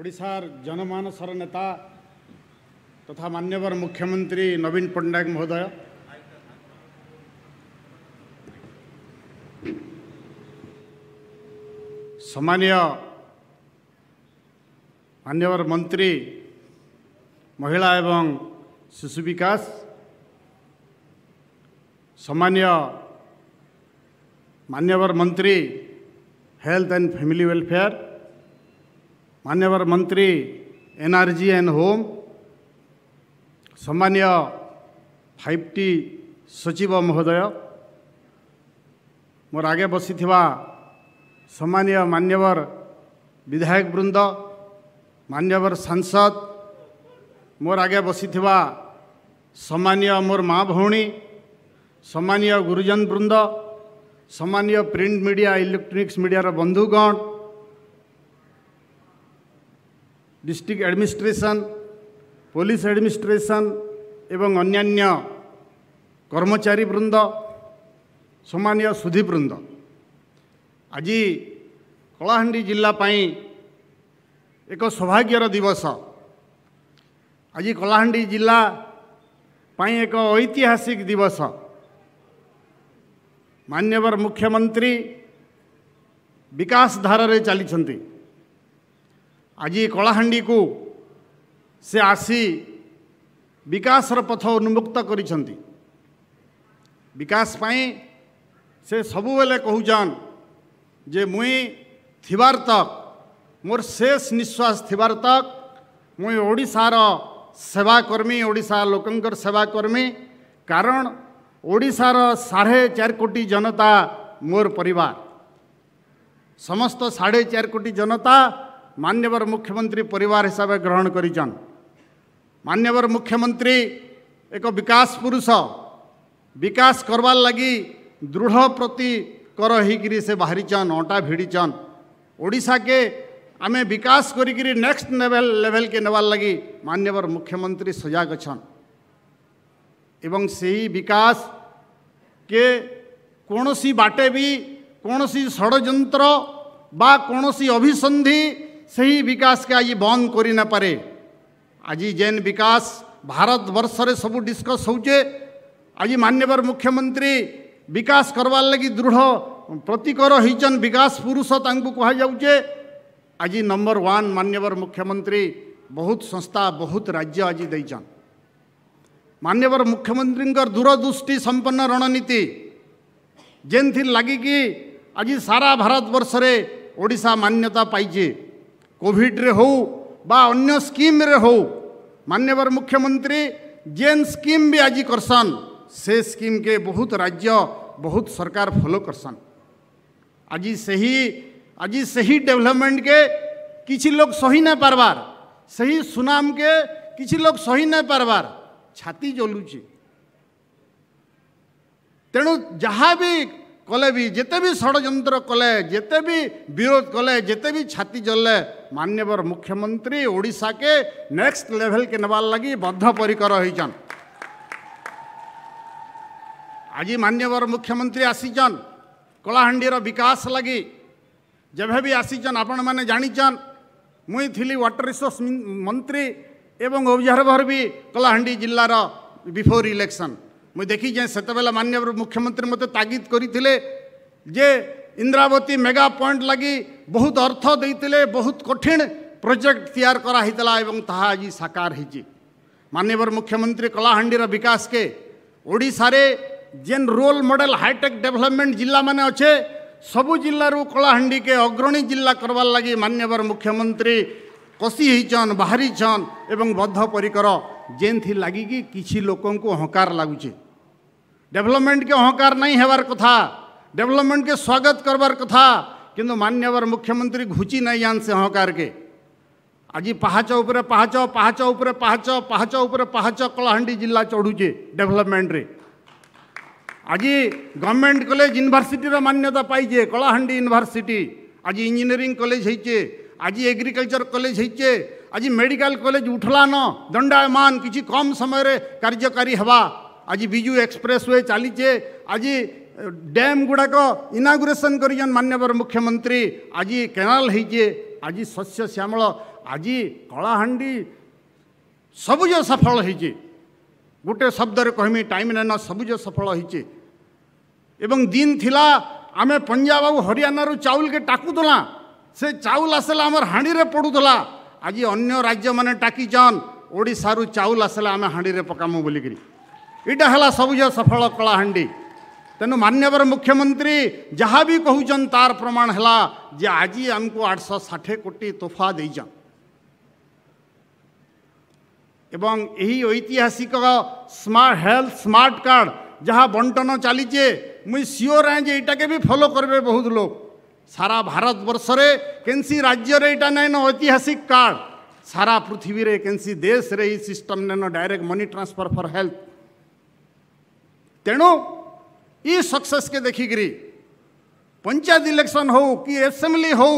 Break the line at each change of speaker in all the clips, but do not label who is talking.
ओडार जनमानसर नेता तथा मान्यवर मुख्यमंत्री नवीन पट्टनायक महोदय सम्मानीय मान्यवर मंत्री महिला एवं शिशु विकास सम्मानीय मान्यवर मंत्री हेल्थ एंड फैमिली वेलफेयर ମାନ୍ୟବର ମନ୍ତ୍ରୀ ଏନ୍ଆର୍ଜି ଏଣ୍ଡ ହୋମ୍ ସମ୍ମାନୀୟ ଫାଇଭ୍ ଟି ସଚିବ ମହୋଦୟ ମୋର ଆଗେ ବସିଥିବା ସମ୍ମାନୀୟ ମାନ୍ୟବର ବିଧାୟକ ବୃନ୍ଦ ମାନ୍ୟବର ସାଂସଦ ମୋର ଆଗେ ବସିଥିବା ସମ୍ମାନୀୟ ମୋର ମା ଭଉଣୀ ସମ୍ମାନୀୟ ଗୁରୁଜନ ବୃନ୍ଦ ସମ୍ମାନୀୟ ପ୍ରିଣ୍ଟ ମିଡ଼ିଆ ଇଲେକ୍ଟ୍ରୋନିକ୍ସ ମିଡ଼ିଆର ବନ୍ଧୁଗଣ डिस्ट्रिक्ट एडमिनिस्ट्रेशन पुलिस एडमिनिस्ट्रेशन एवं अन्य कर्मचारी वृन्द समान्य सुधी बृन्द आज कला जिल्लाप एक सौभाग्यर दिवस आज कलाहा जिल्लाप एक ऐतिहासिक दिवस मान्यवर मुख्यमन्त्री बिकास धारै चाहिँ आज को से आसी विकास र पथ उन्मुक्त गरिसपे सबुबले कजन जे थिवार तक मोर शेष निश्वास थिक मुडार सेवाकर्मी ओडा सेवाकर्मी कारण साढे चार कोटी जनता मोर परिवार समस्त साढे चार जनता ମାନ୍ୟବର ମୁଖ୍ୟମନ୍ତ୍ରୀ ପରିବାର ହିସାବରେ ଗ୍ରହଣ କରିଛନ୍ ମାନ୍ୟବର ମୁଖ୍ୟମନ୍ତ୍ରୀ ଏକ ବିକାଶ ପୁରୁଷ ବିକାଶ କରବାର୍ ଲାଗି ଦୃଢ଼ ପ୍ରତିକର ହେଇକିରି ସେ ବାହାରିଛନ୍ ଅଣ୍ଟା ଭିଡ଼ିଛନ୍ ଓଡ଼ିଶାକେ ଆମେ ବିକାଶ କରିକିରି ନେକ୍ସଟ ଲେଭେଲ ଲେଭେଲକେ ନେବାର୍ ଲାଗି ମାନ୍ୟବର ମୁଖ୍ୟମନ୍ତ୍ରୀ ସଜାଗ ଅଛନ୍ ଏବଂ ସେହି ବିକାଶ କେ କୌଣସି ବାଟେ ବି କୌଣସି ଷଡ଼ଯନ୍ତ୍ର ବା କୌଣସି ଅଭିସନ୍ଧି ସେହି ବିକାଶକେ ଆଜି ବନ୍ଦ କରିନେପାରେ ଆଜି ଯେନ୍ ବିକାଶ ଭାରତବର୍ଷରେ ସବୁ ଡିସ୍କସ୍ ହଉଛେ ଆଜି ମାନ୍ୟବର ମୁଖ୍ୟମନ୍ତ୍ରୀ ବିକାଶ କରବାର୍ ଲାଗି ଦୃଢ଼ ପ୍ରତିକର ହେଇଛନ୍ ବିକାଶ ପୁରୁଷ ତାଙ୍କୁ କୁହାଯାଉଛେ ଆଜି ନମ୍ବର ୱାନ୍ ମାନ୍ୟବର ମୁଖ୍ୟମନ୍ତ୍ରୀ ବହୁତ ସଂସ୍ଥା ବହୁତ ରାଜ୍ୟ ଆଜି ଦେଇଛନ୍ ମାନ୍ୟବର ମୁଖ୍ୟମନ୍ତ୍ରୀଙ୍କର ଦୂରଦୃଷ୍ଟି ସମ୍ପନ୍ନ ରଣନୀତି ଯେନ୍ଥିର୍ ଲାଗିକି ଆଜି ସାରା ଭାରତବର୍ଷରେ ଓଡ଼ିଶା ମାନ୍ୟତା ପାଇଛି कॉविड्रे हूँ स्कीम्रे हूँ मान्यवर मुख्यमंत्री जेन स्कीम भी आज करसन से स्कीम के बहुत राज्य बहुत सरकार फॉलो करसन आज से ही आज से ही डेवलपमेंट के किसी लोग सही ना पार्बार से ही सुनाम के किसी लोग सही ना पार्बार छाती जलुचे तेणु जहाँ भी କଲେ ବି ଯେତେ ବି ଷଡ଼ଯନ୍ତ୍ର କଲେ ଯେତେ ବି ବିରୋଧ କଲେ ଯେତେ ବି ଛାତି ଜଲେ ମାନ୍ୟବର ମୁଖ୍ୟମନ୍ତ୍ରୀ ଓଡ଼ିଶାକେ ନେକ୍ସଟ ଲେଭେଲକେ ନେବାର୍ ଲାଗି ବଦ୍ଧପରିକର ହେଇଛନ୍ ଆଜି ମାନ୍ୟବର ମୁଖ୍ୟମନ୍ତ୍ରୀ ଆସିଛନ୍ କଳାହାଣ୍ଡିର ବିକାଶ ଲାଗି ଯେବେ ବି ଆସିଛନ୍ ଆପଣମାନେ ଜାଣିଛନ୍ ମୁଇଁ ଥିଲି ୱାଟର ରିସୋର୍ସ ମନ୍ତ୍ରୀ ଏବଂ ଅବଜର୍ଭର ବି କଳାହାଣ୍ଡି ଜିଲ୍ଲାର ବିଫୋର ଇଲେକ୍ସନ୍ ମୁଁ ଦେଖିଛେଁ ସେତେବେଳେ ମାନ୍ୟ ମୁଖ୍ୟମନ୍ତ୍ରୀ ମୋତେ ତାଗିଦ କରିଥିଲେ ଯେ ଇନ୍ଦ୍ରାବତୀ ମେଗା ପଏଣ୍ଟ ଲାଗି ବହୁତ ଅର୍ଥ ଦେଇଥିଲେ ବହୁତ କଠିନ ପ୍ରୋଜେକ୍ଟ ତିଆର କରାହେଇଥିଲା ଏବଂ ତାହା ଆଜି ସାକାର ହେଇଛି ମାନ୍ୟବର ମୁଖ୍ୟମନ୍ତ୍ରୀ କଳାହାଣ୍ଡିର ବିକାଶକେ ଓଡ଼ିଶାରେ ଯେନ୍ ରୋଲ୍ ମଡ଼େଲ ହାଇଟେକ୍ ଡେଭଲପମେଣ୍ଟ ଜିଲ୍ଲାମାନେ ଅଛେ ସବୁ ଜିଲ୍ଲାରୁ କଳାହାଣ୍ଡିକେ ଅଗ୍ରଣୀ ଜିଲ୍ଲା କରବାର୍ ଲାଗି ମାନ୍ୟବର ମୁଖ୍ୟମନ୍ତ୍ରୀ କଷି ହେଇଛନ୍ ବାହାରିଛନ୍ ଏବଂ ବଦ୍ଧ ପରିକର ଯେନ୍ଥିର୍ ଲାଗିକି କିଛି ଲୋକଙ୍କୁ ହଙ୍କାର ଲାଗୁଛି डेभलपमेंट के अहंकार नहीं हेबार कथा डेभलपमेंट के स्वागत करवार कथा किंतु मान्यवर मुख्यमंत्री घुची नहीं जान से अहंकार के आज पहाच उपरे पहाच पहाच उपरे पहाच पहाच उपरे पहाच कलाहां जिला चढ़ुचे डेभलपमेंट रे आज गवर्नमेंट कलेज यूनिभर्सीटर मान्यता पाइजे कलाहां यूनिभर्सीट आज इंजीनियरी कलेज हो आज एग्रिकलचर कलेज हो आज मेडिकल कॉलेज उठला न दंडायमान किसी कम समय कार्यकारी हवा आज विजु एक्सप्रेसवे चलीचे आज डैम गुड़ाक इनागुरेसन करवर मुख्यमंत्री आज केनाल होचे आज शस्य श्यामल आज कलाहाँ ସବୁଜ ସଫଳ ହୋଇଛି ଗୋଟେ ଶବ୍ଦରେ କହିମି ଟାଇମ୍ ନେନ ସବୁଜ ସଫଳ ହୋଇଛି ଏବଂ ଦିନ ଥିଲା ଆମେ ପଞ୍ଜାବ ଆଉ ହରିୟାଣାରୁ ଚାଉଲକେ ଟାକୁଥିଲା ସେ ଚାଉଲ ଆସିଲା ଆମର ହାଣ୍ଡିରେ ପଡ଼ୁଥିଲା ଆଜି ଅନ୍ୟ ରାଜ୍ୟମାନେ ଟାକିଛନ୍ ଓଡ଼ିଶାରୁ ଚାଉଲ ଆସିଲା ଆମେ ହାଣ୍ଡିରେ ପକାମୁ ବୋଲିକିରି ଏଇଟା ହେଲା ସବୁଜ ସଫଳ କଳାହାଣ୍ଡି ତେଣୁ ମାନ୍ୟବର ମୁଖ୍ୟମନ୍ତ୍ରୀ ଯାହା ବି କହୁଛନ୍ ତାର ପ୍ରମାଣ ହେଲା ଯେ ଆଜି ଆମକୁ ଆଠଶହ ଷାଠିଏ କୋଟି ତୋଫା ଦେଇଛନ୍ এবং এই ঐতিহাসিক স্মার্ট হেলথ স্মার্ট কার্ড যা বন্টন চালিছে মুই সিওর হ্যাঁ যে এইটাকে বি ফলো করবে বহুত লোক সারা ভারতবর্ষরে কেনসি রাজ্যরে এটা নেন ঐতিহাসিক কার্ড সারা পৃথিবীরে কেনসি দেশরে এই সিস্টম নেন direct money transfer for health तेणु इ सक्सेस के देखिकी पंचायत इलेक्शन हो कि एसेम्बली हो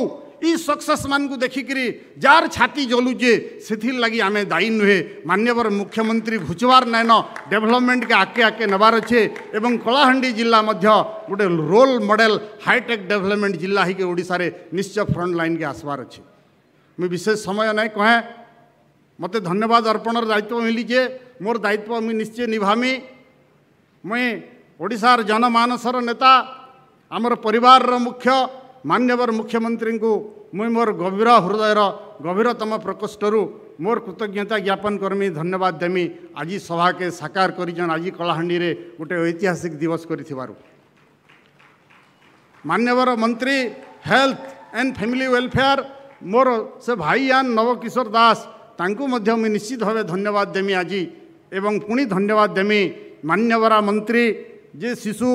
इ सक्सेस मानक देखिकी जार छाती जलुचे से लगी आम दायी नुहे मान्यवर मुख्यमंत्री घुचवार नैन डेभलपमेंट के आके आके नवार अच्छे और कलाहां जिला गोटे रोल मडेल हाईटेक् डेभलपमेंट जिला ओडार निश्चय फ्रंट लाइन के आसवार अच्छे मुझे विशेष समय ना कहे मत धन्यवाद अर्पण दायित्व मिली जे मोर दायित्व मुझे निश्चय निभामी शार जनसर नेता आमार र मुख्य मान्यवर को मु मोर गभीर हृदय गभीरतम रु मोर कृतज्ञता ज्ञापन करमी धन्यवाद देमि आज के साकार गरिछन आज कलाहाडी गोटे ऐतिहासिक दिवस गरिबार मान्यवर मन्त्री हेल्थ एन्ड फ्यमिली वेल्लफेयर मोरे भाइ नव नवकिशोर दास त निश्चित भाव धन्यवाद देमि आज पुणी धन्यवाद देमी ମାନ୍ୟବରା ମନ୍ତ୍ରୀ ଯିଏ ଶିଶୁ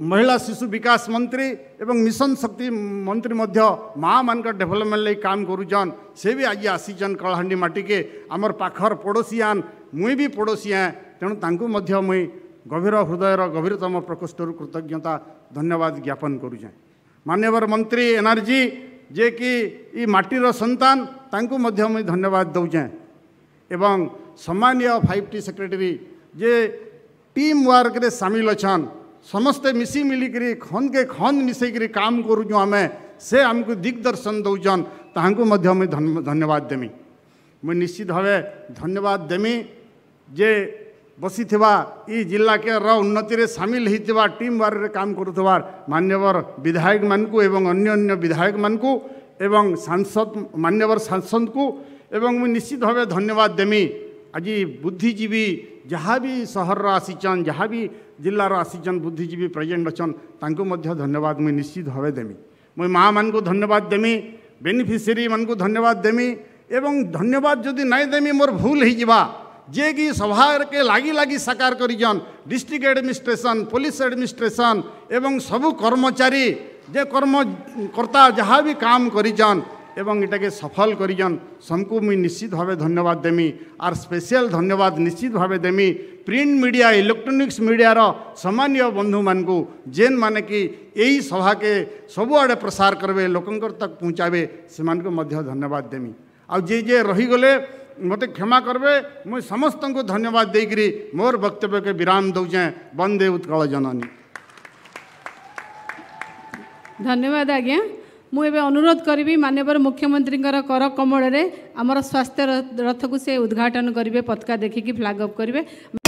ମହିଳା ଶିଶୁ ବିକାଶ ମନ୍ତ୍ରୀ ଏବଂ ମିଶନ ଶକ୍ତି ମନ୍ତ୍ରୀ ମଧ୍ୟ ମାଆମାନଙ୍କ ଡେଭଲପମେଣ୍ଟ ଲାଗି କାମ କରୁଛନ୍ ସେ ବି ଆଜି ଆସିଛନ୍ କଳାହାଣ୍ଡି ମାଟିକେ ଆମର ପାଖର ପଡ଼ୋଶୀଆନ୍ ମୁଇଁ ବି ପଡ଼ୋଶୀଆଁ ତେଣୁ ତାଙ୍କୁ ମଧ୍ୟ ମୁଇଁ ଗଭୀର ହୃଦୟର ଗଭୀରତମ ପ୍ରକୋଷ୍ଠରୁ କୃତଜ୍ଞତା ଧନ୍ୟବାଦ ଜ୍ଞାପନ କରୁଛେଁ ମାନ୍ୟବର ମନ୍ତ୍ରୀ ଏନର୍ଜି ଯିଏକି ଇ ମାଟିର ସନ୍ତାନ ତାଙ୍କୁ ମଧ୍ୟ ମୁଇଁ ଧନ୍ୟବାଦ ଦେଉଛେଁ ଏବଂ ସମ୍ମାନୀୟ ଫାଇଭ୍ ଟି ସେକ୍ରେଟେରୀ जे टीम वर्क सामिल अच्छा समस्ते मिसी मिलकर खन के खन मिसकर काम करुचु आम से आमको दिग्दर्शन दौन ताकू धन्यवाद देमी मुझ निश्चित भाव धन्यवाद देमी जे बसी जिला के उन्नति में सामिल होता टीम वार्क काम करुवार मान्यवर विधायक मानक अन्न्य विधायक मानक सांसद मान्यवर सांसद को निश्चित भाव धन्यवाद देमी आज बुद्धिजीवी जहाँ भी सहर आसीचन जहाँ भी जिलार आसीचन बुद्धिजीवी प्रेजेन्ट अच्छा धन्यवाद मुझे निश्चित भाव देमी मुई माँ मान धन्यवाद देमी बेनिफिशरी मानक धन्यवाद देमी एवं धन्यवाद जदि नाई देमी मोर भूल होगा जे कि सभा के लगी लगि साकार कर डिस्ट्रिक्ट एडमिनिस्ट्रेसन पुलिस एडमिनिस्ट्रेसन एवं सबू कर्मचारी जे कर्मकर्ता जहाँ भी काम कर এবং ইটা কে সফল করি জন সমকু মই নিশ্চিত ভাবে ধন্যবাদ দেমি আর স্পেশাল ধন্যবাদ নিশ্চিত ভাবে দেমি প্রিন্ট মিডিয়া ইলেকট্রনিক্স মিডিয়া ৰ সম্মানীয় বন্ধুমানক जेन মানে কি এই সভা কে সব আড প্রসারণ করবে লোককৰ তক পৌঁছাবে সিমানক মধ্য ধন্যবাদ দেমি আউ জে জে ৰহি গলে মতে ক্ষমা করবে মই সমস্তক ধন্যবাদ দেই গৰি মোৰ বক্তব্যকে বিৰাম দোঁ যায় Bande Utkal Janani ধন্যবাদ আহে ମୁଁ ଏବେ ଅନୁରୋଧ କରିବି ମାନ୍ୟବର ମୁଖ୍ୟମନ୍ତ୍ରୀଙ୍କର କର କମଳରେ ଆମର ସ୍ୱାସ୍ଥ୍ୟ ରଥକୁ ସେ ଉଦ୍ଘାଟନ କରିବେ ପତକା ଦେଖିକି ଫ୍ଲାଗ୍ ଅପ୍ କରିବେ